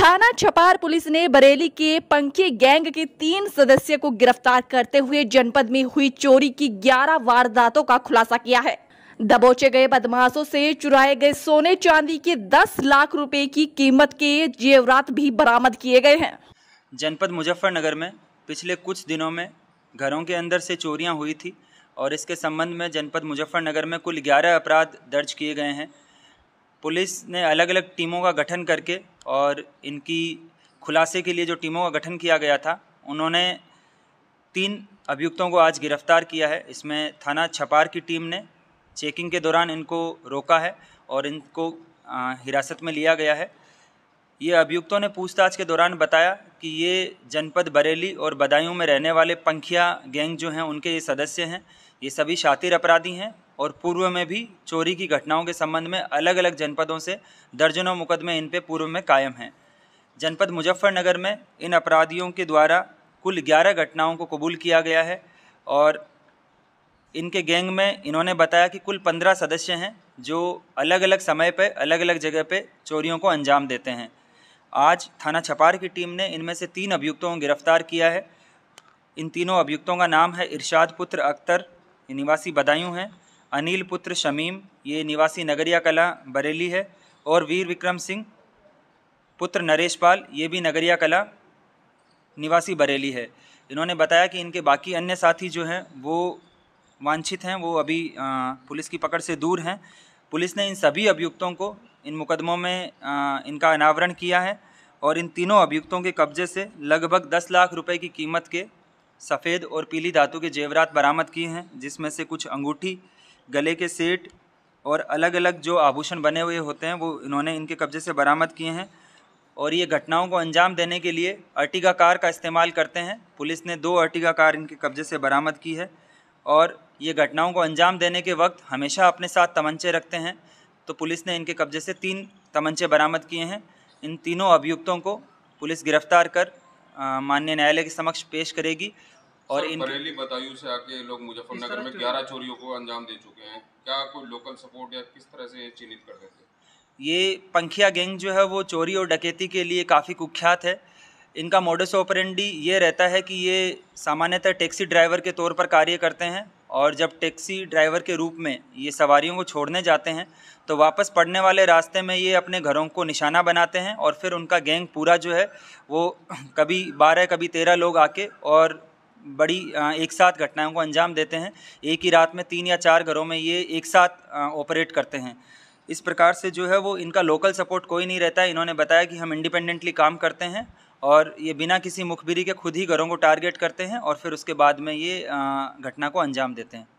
थाना छपार पुलिस ने बरेली के पंखे गैंग के तीन सदस्य को गिरफ्तार करते हुए जनपद में हुई चोरी की 11 वारदातों का खुलासा किया है दबोचे गए बदमाशों से चुराए गए सोने चांदी के 10 लाख रुपए की कीमत के जेवरात भी बरामद किए गए हैं जनपद मुजफ्फरनगर में पिछले कुछ दिनों में घरों के अंदर से चोरियाँ हुई थी और इसके संबंध में जनपद मुजफ्फरनगर में कुल ग्यारह अपराध दर्ज किए गए हैं पुलिस ने अलग अलग टीमों का गठन करके और इनकी खुलासे के लिए जो टीमों का गठन किया गया था उन्होंने तीन अभियुक्तों को आज गिरफ्तार किया है इसमें थाना छपार की टीम ने चेकिंग के दौरान इनको रोका है और इनको हिरासत में लिया गया है ये अभियुक्तों ने पूछताछ के दौरान बताया कि ये जनपद बरेली और बदायूं में रहने वाले पंखिया गैंग जो हैं उनके ये सदस्य हैं ये सभी शातिर अपराधी हैं और पूर्व में भी चोरी की घटनाओं के संबंध में अलग अलग जनपदों से दर्जनों मुकदमे इन पर पूर्व में कायम हैं जनपद मुजफ्फरनगर में इन अपराधियों के द्वारा कुल ग्यारह घटनाओं को कबूल किया गया है और इनके गैंग में इन्होंने बताया कि कुल पंद्रह सदस्य हैं जो अलग अलग समय पर अलग अलग जगह पर चोरियों को अंजाम देते हैं आज थाना छपार की टीम ने इनमें से तीन अभियुक्तों को गिरफ्तार किया है इन तीनों अभियुक्तों का नाम है इरशाद पुत्र अख्तर ये निवासी बदायूं हैं अनिल पुत्र शमीम ये निवासी नगरिया कला बरेली है और वीर विक्रम सिंह पुत्र नरेश पाल ये भी नगरिया कला निवासी बरेली है इन्होंने बताया कि इनके बाकी अन्य साथी जो हैं वो वांछित हैं वो अभी पुलिस की पकड़ से दूर हैं पुलिस ने इन सभी अभियुक्तों को इन मुकदमों में इनका अनावरण किया है और इन तीनों अभियुक्तों के कब्जे से लगभग दस लाख रुपए की कीमत के सफ़ेद और पीली धातु के जेवरात बरामद किए हैं जिसमें से कुछ अंगूठी गले के सेट और अलग अलग जो आभूषण बने हुए होते हैं वो इन्होंने इनके कब्जे से बरामद किए हैं और ये घटनाओं को अंजाम देने के लिए अर्टिगा कार का इस्तेमाल करते हैं पुलिस ने दो अर्टिगा कार इनके कब्जे से बरामद की है और ये घटनाओं को अंजाम देने के वक्त हमेशा अपने साथ तमंचे रखते हैं तो पुलिस ने इनके कब्जे से तीन तमंचे बरामद किए हैं इन तीनों अभियुक्तों को पुलिस गिरफ्तार कर माननीय न्यायालय के समक्ष पेश करेगी और इन बरेली बदायूं से आके लोग मुजफ्फरनगर में ग्यारह चोरियों को अंजाम दे चुके हैं क्या कोई लोकल सपोर्ट या किस तरह से चिन्हित कर देते ये पंखिया गैंग जो है वो चोरी और डकैती के लिए काफ़ी कुख्यात है इनका मोडस ऑपरेंडी ये रहता है कि ये सामान्यतः टैक्सी ड्राइवर के तौर पर कार्य करते हैं और जब टैक्सी ड्राइवर के रूप में ये सवारियों को छोड़ने जाते हैं तो वापस पड़ने वाले रास्ते में ये अपने घरों को निशाना बनाते हैं और फिर उनका गैंग पूरा जो है वो कभी बारह कभी तेरह लोग आके और बड़ी एक साथ घटनाओं को अंजाम देते हैं एक ही रात में तीन या चार घरों में ये एक साथ ऑपरेट करते हैं इस प्रकार से जो है वो इनका लोकल सपोर्ट कोई नहीं रहता है इन्होंने बताया कि हम इंडिपेंडेंटली काम करते हैं और ये बिना किसी मुखबिरी के खुद ही घरों को टारगेट करते हैं और फिर उसके बाद में ये घटना को अंजाम देते हैं